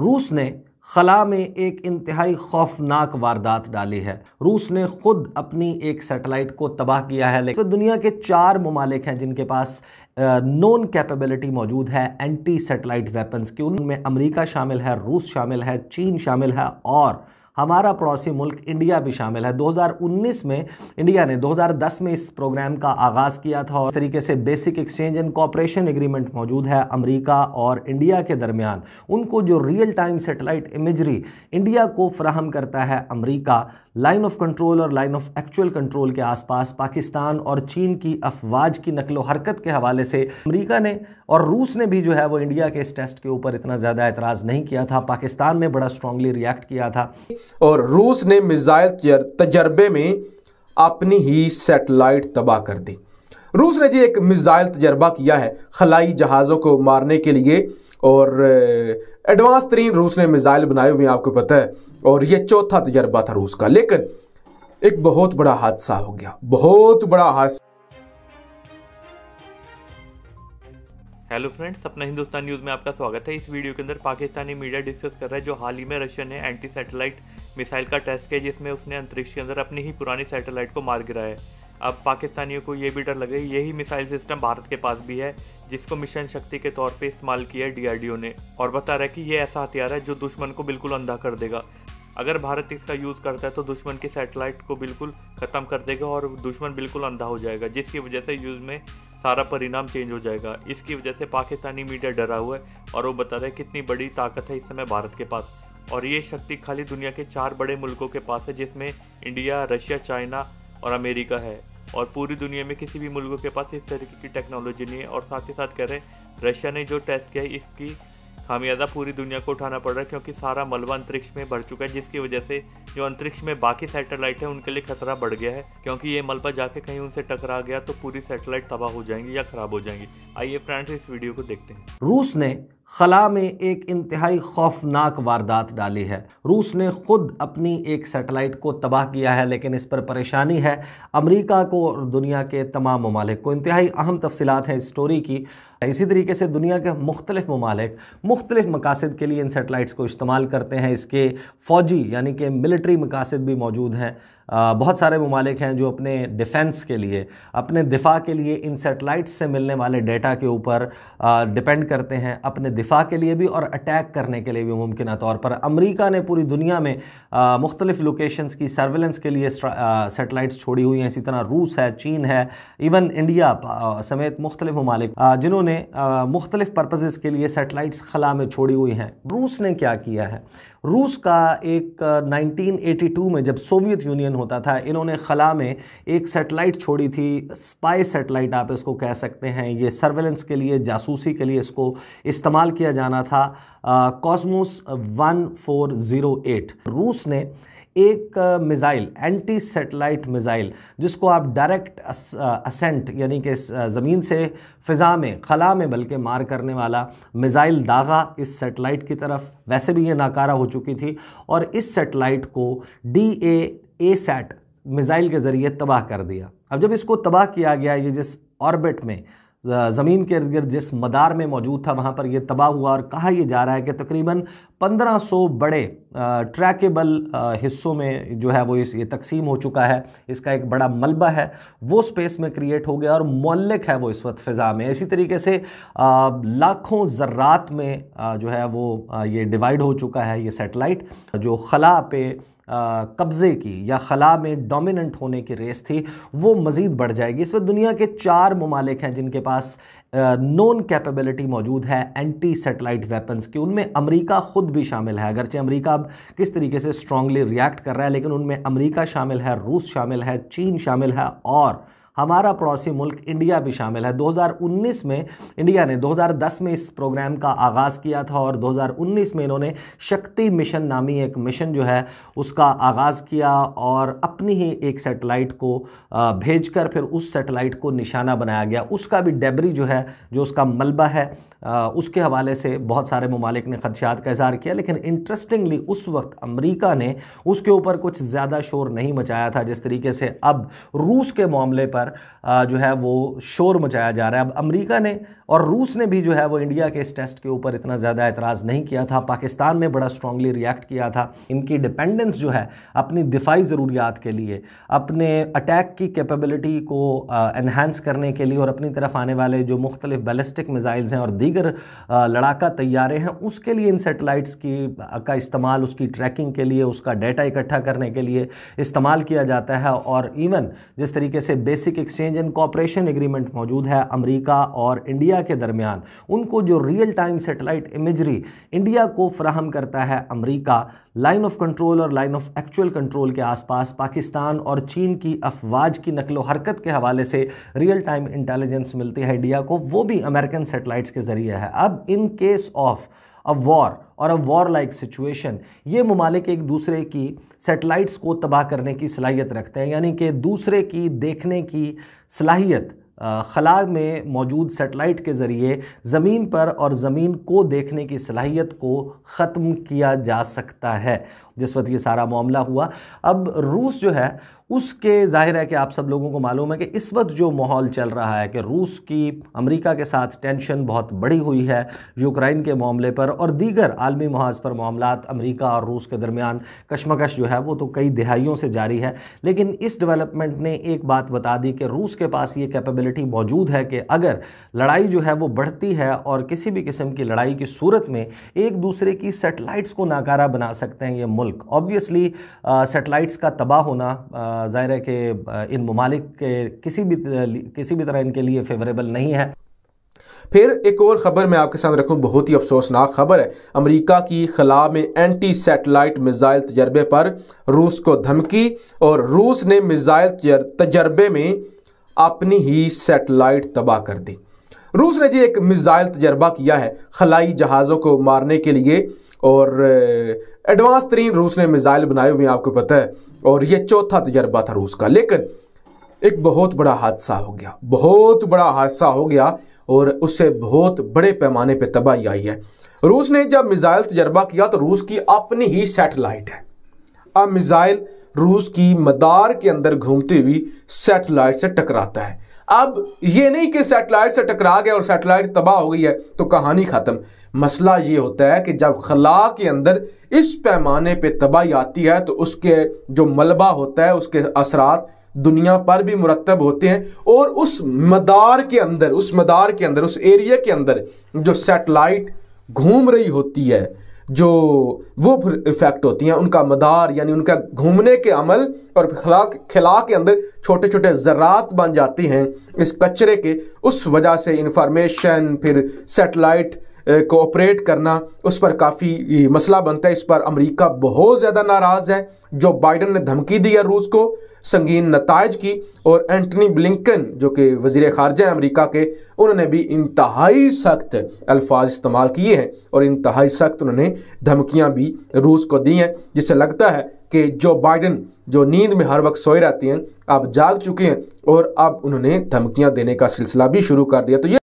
रूस ने खला में एक इंतहाई खौफनाक वारदात डाली है रूस ने खुद अपनी एक सैटेलाइट को तबाह किया है लेकिन दुनिया के चार ममालिक हैं जिनके पास नॉन कैपेबिलिटी मौजूद है एंटी सैटेलाइट वेपन्स की उनमें अमेरिका शामिल है रूस शामिल है चीन शामिल है और हमारा पड़ोसी मुल्क इंडिया भी शामिल है 2019 में इंडिया ने 2010 में इस प्रोग्राम का आगाज़ किया था और इस तरीके से basic exchange and cooperation agreement मौजूद है अमरीका और इंडिया के दरमियान उनको जो real time satellite imagery India को फ्राहम करता है अमरीका लाइन ऑफ कंट्रोल और लाइन ऑफ एक्चुअल कंट्रोल के आसपास पाकिस्तान और चीन की अफवाज की नकलो हरकत के हवाले से अमरीका ने और रूस ने भी जो है वो इंडिया के इस टेस्ट के ऊपर इतना ज़्यादा एतराज़ नहीं किया था पाकिस्तान ने बड़ा स्ट्रांगली रिएक्ट किया था और रूस ने मिज़ाइल तजर्बे में अपनी ही सेटेलाइट तबाह कर दी रूस ने जी एक मिज़ाइल तजर्बा किया है खलाई जहाज़ों को मारने के लिए और एडवांस तरीन रूस ने मिज़ाइल बनाए हुए आपको पता है और ये चौथा तजर्बा था रूस का लेकिन एक बहुत बड़ा हादसा हो गया बहुत बड़ा हादसा हेलो फ्रेंड्स अपना हिंदुस्तान न्यूज़ में आपका स्वागत है इस वीडियो के अंदर पाकिस्तानी मीडिया डिस्कस कर रहा है जो हाल ही में रशिया ने एंटी सैटेलाइट मिसाइल का टेस्ट किया जिसमें उसने अंतरिक्ष के अंदर अपनी ही पुरानी सैटेलाइट को मार गिराया है अब पाकिस्तानियों को ये भी डर लगे यही मिसाइल सिस्टम भारत के पास भी है जिसको मिशन शक्ति के तौर पर इस्तेमाल किया है डीआरडीओ ने और बता रहा है कि ये ऐसा हथियार है जो दुश्मन को बिल्कुल अंधा कर देगा अगर भारत इसका यूज़ करता है तो दुश्मन की सैटेलाइट को बिल्कुल ख़त्म कर देगा और दुश्मन बिल्कुल अंधा हो जाएगा जिसकी वजह से यूज़ में सारा परिणाम चेंज हो जाएगा इसकी वजह से पाकिस्तानी मीडिया डरा हुआ है और वो बता रहे हैं कितनी बड़ी ताकत है इस समय भारत के पास और ये शक्ति खाली दुनिया के चार बड़े मुल्कों के पास है जिसमें इंडिया रशिया चाइना और अमेरिका है और पूरी दुनिया में किसी भी मुल्कों के पास इस तरीके की टेक्नोलॉजी नहीं है और साथ ही साथ कह रहे हैं रशिया ने जो टेस्ट किया है इसकी खामियाजा पूरी दुनिया को उठाना पड़ रहा है क्योंकि सारा मलबा अंतरिक्ष में भर चुका है जिसकी वजह से जो अंतरिक्ष में बाकी सैटेलाइट है उनके लिए खतरा बढ़ गया है क्योंकि ये मलबा जाके कहीं उनसे टकरा गया तो पूरी सैटेलाइट तबाह हो जाएंगी या खराब हो जाएंगी आइए फ्रेंड्स इस वीडियो को देखते हैं रूस ने खला में एक इंतहाई खौफनाक वारदात डाली है रूस ने खुद अपनी एक सैटेलाइट को तबाह किया है लेकिन इस पर परेशानी है अमेरिका को और दुनिया के तमाम ममालिक को इंतहाई अहम तफसलत हैं इस स्टोरी की इसी तरीके से दुनिया के मुख्तलिफ ममालिक मुख्तलिफ मकासद के लिए इन सेटेलाइट्स को इस्तेमाल करते हैं इसके फ़ौजी यानी कि मिलिट्री मकासद भी मौजूद हैं बहुत सारे ममालिक हैं जो अपने डिफेंस के लिए अपने दिफा के लिए इन सेटेलाइट्स से मिलने वाले डेटा के ऊपर डिपेंड करते हैं अपने दिफा के लिए भी और अटैक करने के लिए भी मुमकिन तौर पर अमरीका ने पूरी दुनिया में मुख्तलिफ़ लोकेशंस की सर्विलेंस के लिए सेटेलाइट्स छोड़ी हुई हैं इसी तरह रूस है चीन है इवन इंडिया समेत मुख्तलिफ ममालिक जिन्होंने मुख्तलिफ पर्पज़ के लिए सेटेलाइट्स खला में छोड़ी हुई हैं रूस ने क्या किया है रूस का एक 1982 में जब सोवियत यूनियन होता था इन्होंने खला में एक सेटेलाइट छोड़ी थी स्पाई सेटेलाइट आप इसको कह सकते हैं ये सर्वेलेंस के लिए जासूसी के लिए इसको इस्तेमाल किया जाना था कॉस्मोस 1408 रूस ने एक मिज़ाइल एंटी सेटेलाइट मिज़ाइल जिसको आप डायरेक्ट अस, असेंट यानी कि ज़मीन से फ़िज़ा में खला में बल्कि मार करने वाला मिज़ाइल दागा इस सेटेलाइट की तरफ वैसे भी ये नाकारा हो चुकी थी और इस सेटेलाइट को D A A sat missile के ज़रिए तबाह कर दिया अब जब इसको तबाह किया गया ये जिस ऑर्बिट में ज़मीन के इर्द गिर्द जिस मदार में मौजूद था वहाँ पर यह तबाह हुआ और कहा यह जा रहा है कि तकरीबन 1500 बड़े ट्रैकेबल हिस्सों में जो है वो इस ये तकसीम हो चुका है इसका एक बड़ा मलबा है वो स्पेस में क्रिएट हो गया और मौलिक है वो इस वक्त फ़िज़ा में इसी तरीके से लाखों ज़रात में जो है वो ये डिवाइड हो चुका है ये सेटेलाइट जो खला पे कब्ज़े की या खला में डोमिनेंट होने की रेस थी वो मज़ीद बढ़ जाएगी इस वक्त दुनिया के चार ममालिक हैं जिनके पास नॉन कैपेबिलिटी मौजूद है एंटी सेटेलाइट वेपन्स की उनमें अमेरिका खुद भी शामिल है अगरचे अमेरिका अब किस तरीके से स्ट्रांगली रिएक्ट कर रहा है लेकिन उनमें अमेरिका शामिल है रूस शामिल है चीन शामिल है और हमारा पड़ोसी मुल्क इंडिया भी शामिल है 2019 में इंडिया ने 2010 में इस प्रोग्राम का आगाज़ किया था और 2019 में इन्होंने शक्ति मिशन नामी एक मिशन जो है उसका आगाज़ किया और अपनी ही एक सैटेलाइट को भेजकर फिर उस सेटेलाइट को निशाना बनाया गया उसका भी डेबरी जो है जो उसका मलबा है उसके हवाले से बहुत सारे ममालिक ने खदशात का इजहार किया लेकिन इंटरेस्टिंगली उस वक्त अमरीका ने उसके ऊपर कुछ ज़्यादा शोर नहीं मचाया था जिस तरीके से अब रूस के मामले पर जो है वो शोर मचाया जा रहा है अब अमेरिका ने और रूस ने भी जो है वो इंडिया के इस टेस्ट के ऊपर इतना ज़्यादा एतराज़ नहीं किया था पाकिस्तान ने बड़ा स्ट्रांगली रिएक्ट किया था इनकी डिपेंडेंस जो है अपनी दिफाई ज़रूरियात के लिए अपने अटैक की कैपेबिलिटी को इन्हेंस करने के लिए और अपनी तरफ आने वाले जो मुख्तलिफ बैलिस्टिक मिज़ाइल्स हैं और दीगर लड़ाका तैयारे हैं उसके लिए इन सेटेलाइट्स की का इस्तेमाल उसकी ट्रैकिंग के लिए उसका डेटा इकट्ठा करने के लिए इस्तेमाल किया जाता है और इवन जिस तरीके से basic exchange and cooperation agreement मौजूद है अमरीका और इंडिया इंडिया के दरमियान उनको जो real time satellite imagery India को फ्राहम करता है अमरीका लाइन ऑफ कंट्रोल और लाइन ऑफ एक्चुअल कंट्रोल के आसपास पाकिस्तान और चीन की अफवाज की नकलो हरकत के हवाले से रियल टाइम इंटेलिजेंस मिलती है इंडिया को वो भी अमेरिकन सेटेलाइट्स के ज़रिए है अब in case of a war और अ वॉर लाइक सिचुएशन ये ममालिक एक दूसरे की सेटेलाइट्स को तबाह करने की सलाहियत रखते हैं यानी कि दूसरे की देखने की सलाहियत खला में मौजूद सेटेलाइट के ज़रिए ज़मीन पर और ज़मीन को देखने की सलाहियत को ख़त्म किया जा सकता है जिस वक्त ये सारा मामला हुआ अब रूस जो है उसके जाहिर है कि आप सब लोगों को मालूम है कि इस वक्त जो माहौल चल रहा है कि रूस की अमेरिका के साथ टेंशन बहुत बड़ी हुई है यूक्रेन के मामले पर और दीगर आलमी महाज पर मामला अमेरिका और रूस के दरमियान कशमकश जो है वो तो कई दहाइयों से जारी है लेकिन इस डेवलपमेंट ने एक बात बता दी कि रूस के पास ये कैपेबिलिटी मौजूद है कि अगर लड़ाई जो है वो बढ़ती है और किसी भी किस्म की लड़ाई की सूरत में एक दूसरे की सेटेलाइट्स को नाकारा बना सकते हैं ये मुल्क मुल्क ऑब्वियसली सेटेलाइट्स uh, का तबाह होना uh, ज़ाहिर है कि uh, इन ममालिक के किसी भी किसी भी तरह इनके लिए फेवरेबल नहीं है फिर एक और ख़बर मैं आपके सामने रखूँ बहुत ही अफसोसनाक खबर है अमेरिका की खला में एंटी सेटेलाइट मिज़ाइल तजर्बे पर रूस को धमकी और रूस ने मिज़ाइल तजर्बे में अपनी ही सेटेलाइट तबाह कर दी रूस ने जी एक मिज़ाइल तजर्बा किया है खलाई जहाज़ों को मारने के लिए और एडवांस तरीन रूस ने मिज़ाइल बनाए हुए हैं आपको पता है और ये चौथा तजर्बा था रूस का लेकिन एक बहुत बड़ा हादसा हो गया बहुत बड़ा हादसा हो गया और उससे बहुत बड़े पैमाने पर तबाही आई है रूस ने जब मिज़ाइल तजर्बा किया तो रूस की अपनी ही सैटेलाइट है अब मिज़ाइल रूस की मदार के अंदर घूमती हुई सेटेलाइट से टकराता है अब ये नहीं कि सैटेलाइट से टकरा गया और सैटेलाइट तबाह हो गई है तो कहानी ख़त्म मसला ये होता है कि जब खला के अंदर इस पैमाने पे तबाही आती है तो उसके जो मलबा होता है उसके असरात दुनिया पर भी मुरतब होते हैं और उस मदार के अंदर उस मदार के अंदर उस एरिया के अंदर जो सेटेलाइट घूम रही होती है जो वो इफ़ेक्ट होती हैं उनका मदार यानी उनका घूमने के अमल और खिला खिला के अंदर छोटे छोटे ज़रात बन जाती हैं इस कचरे के उस वजह से इंफॉर्मेशन फिर सेटेलाइट कोऑपरेट करना उस पर काफ़ी मसला बनता है इस पर अमेरिका बहुत ज़्यादा नाराज़ है जो बाइडन ने धमकी दी है रूस को संगीन नतज की और एंटनी ब्लिंकन जो कि वजीर खारजा अमरीका के उन्होंने भी इंतहाई सख्त अल्फाज इस्तेमाल किए हैं और इंतहाई सख्त उन्होंने धमकियाँ भी रूस को दी हैं जिससे लगता है कि जो बाइडन जो नींद में हर वक्त सोए रहते हैं अब जाग चुके हैं और अब उन्होंने धमकियाँ देने का सिलसिला भी शुरू कर दिया तो ये